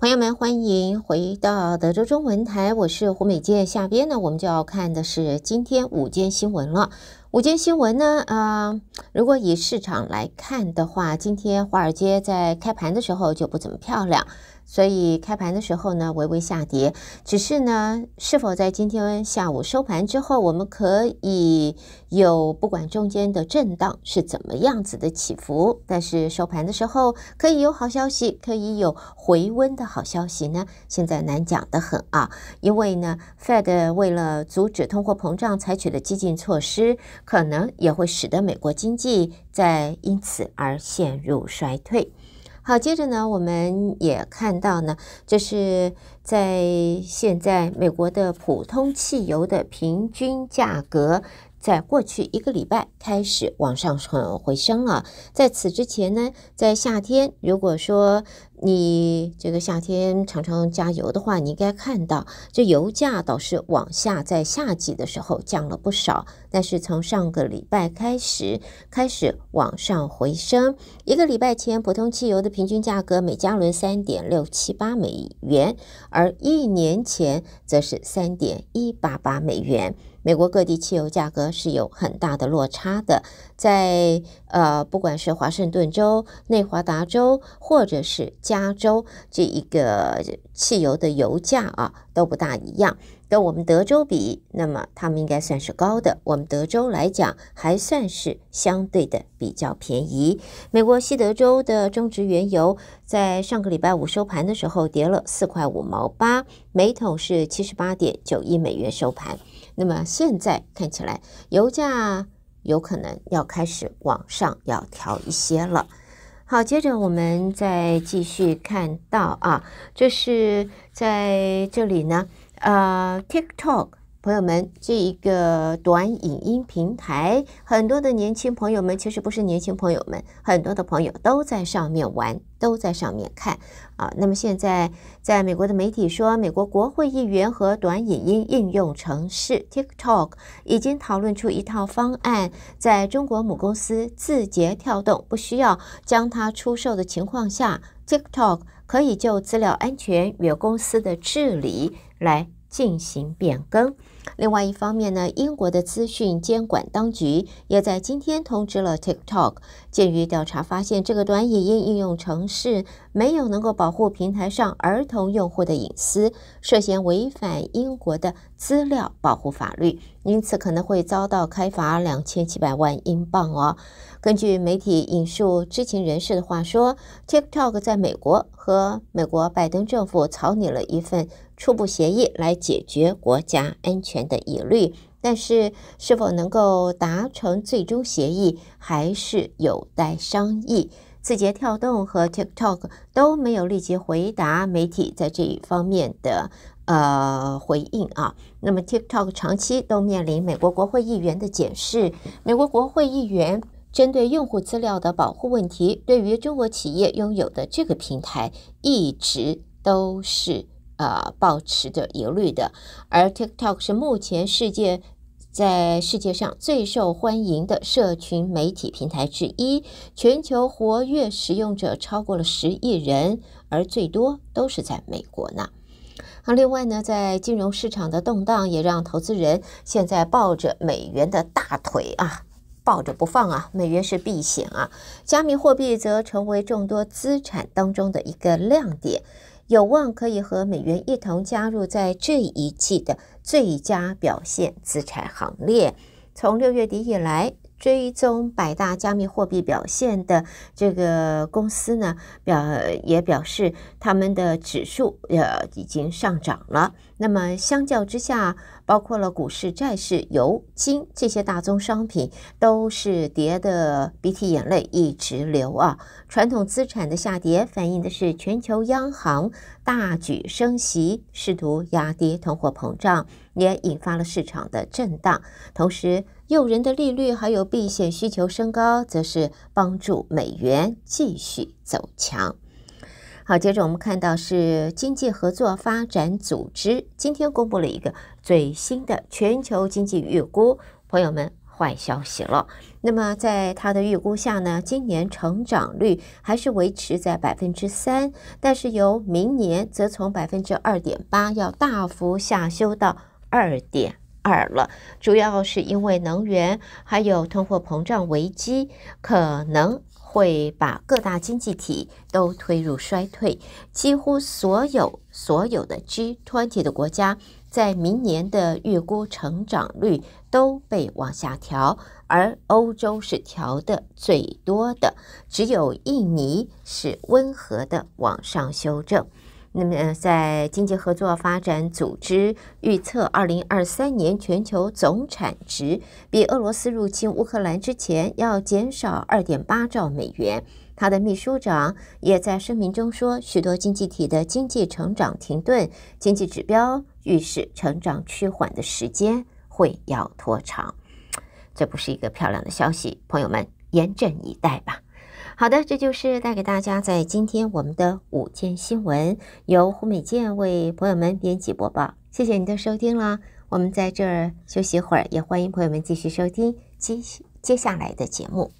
朋友们，欢迎回到德州中文台，我是胡美健。下边呢，我们就要看的是今天午间新闻了。午间新闻呢，呃，如果以市场来看的话，今天华尔街在开盘的时候就不怎么漂亮。所以开盘的时候呢，微微下跌。只是呢，是否在今天下午收盘之后，我们可以有不管中间的震荡是怎么样子的起伏，但是收盘的时候可以有好消息，可以有回温的好消息呢？现在难讲得很啊，因为呢，Fed 为了阻止通货膨胀采取的激进措施，可能也会使得美国经济在因此而陷入衰退。好，接着呢，我们也看到呢，这是在现在美国的普通汽油的平均价格，在过去一个礼拜开始往上很回升了。在此之前呢，在夏天，如果说。你这个夏天常常加油的话，你应该看到这油价倒是往下，在夏季的时候降了不少。但是从上个礼拜开始，开始往上回升。一个礼拜前，普通汽油的平均价格每加仑三点六七八美元，而一年前则是三点一八八美元。美国各地汽油价格是有很大的落差的，在呃，不管是华盛顿州、内华达州，或者是。加州这一个汽油的油价啊都不大一样，跟我们德州比，那么他们应该算是高的。我们德州来讲还算是相对的比较便宜。美国西德州的中值原油在上个礼拜五收盘的时候跌了四块五毛八，每桶是七十八点九亿美元收盘。那么现在看起来，油价有可能要开始往上要调一些了。好，接着我们再继续看到啊，这是在这里呢，呃，TikTok。朋友们，这一个短影音平台，很多的年轻朋友们其实不是年轻朋友们，很多的朋友都在上面玩，都在上面看啊。那么现在，在美国的媒体说，美国国会议员和短影音应用城市 TikTok 已经讨论出一套方案，在中国母公司字节跳动不需要将它出售的情况下，TikTok 可以就资料安全与公司的治理来。进行变更。另外一方面呢，英国的资讯监管当局也在今天通知了 TikTok，鉴于调查发现这个短影音应用程式没有能够保护平台上儿童用户的隐私，涉嫌违反英国的资料保护法律，因此可能会遭到开罚两千七百万英镑哦。根据媒体引述知情人士的话说，TikTok 在美国和美国拜登政府草拟了一份。初步协议来解决国家安全的疑虑，但是是否能够达成最终协议还是有待商议。字节跳动和 TikTok 都没有立即回答媒体在这一方面的呃回应啊。那么 TikTok 长期都面临美国国会议员的检视，美国国会议员针对用户资料的保护问题，对于中国企业拥有的这个平台一直都是。呃，保持着疑虑的。而 TikTok 是目前世界在世界上最受欢迎的社群媒体平台之一，全球活跃使用者超过了十亿人，而最多都是在美国呢。而另外呢，在金融市场的动荡也让投资人现在抱着美元的大腿啊，抱着不放啊，美元是避险啊，加密货币则成为众多资产当中的一个亮点。有望可以和美元一同加入在这一季的最佳表现资产行列。从六月底以来，追踪百大加密货币表现的这个公司呢，表也表示他们的指数呃已经上涨了。那么相较之下，包括了股市、债市、油、金这些大宗商品都是跌得鼻涕眼泪一直流啊！传统资产的下跌反映的是全球央行大举升息，试图压低通货膨胀，也引发了市场的震荡。同时，诱人的利率还有避险需求升高，则是帮助美元继续走强。好，接着我们看到是经济合作发展组织今天公布了一个最新的全球经济预估，朋友们，坏消息了。那么在它的预估下呢，今年成长率还是维持在百分之三，但是由明年则从百分之二点八要大幅下修到二点。二了，主要是因为能源还有通货膨胀危机，可能会把各大经济体都推入衰退。几乎所有所有的 g 2 0的国家，在明年的预估成长率都被往下调，而欧洲是调的最多的，只有印尼是温和的往上修正。那么，在经济合作发展组织预测，2023年全球总产值比俄罗斯入侵乌克兰之前要减少2.8兆美元。它的秘书长也在声明中说，许多经济体的经济成长停顿，经济指标预示成长趋缓的时间会要拖长。这不是一个漂亮的消息，朋友们，严阵以待吧。好的，这就是带给大家在今天我们的午间新闻，由胡美健为朋友们编辑播报。谢谢您的收听啦，我们在这儿休息一会儿，也欢迎朋友们继续收听接接下来的节目。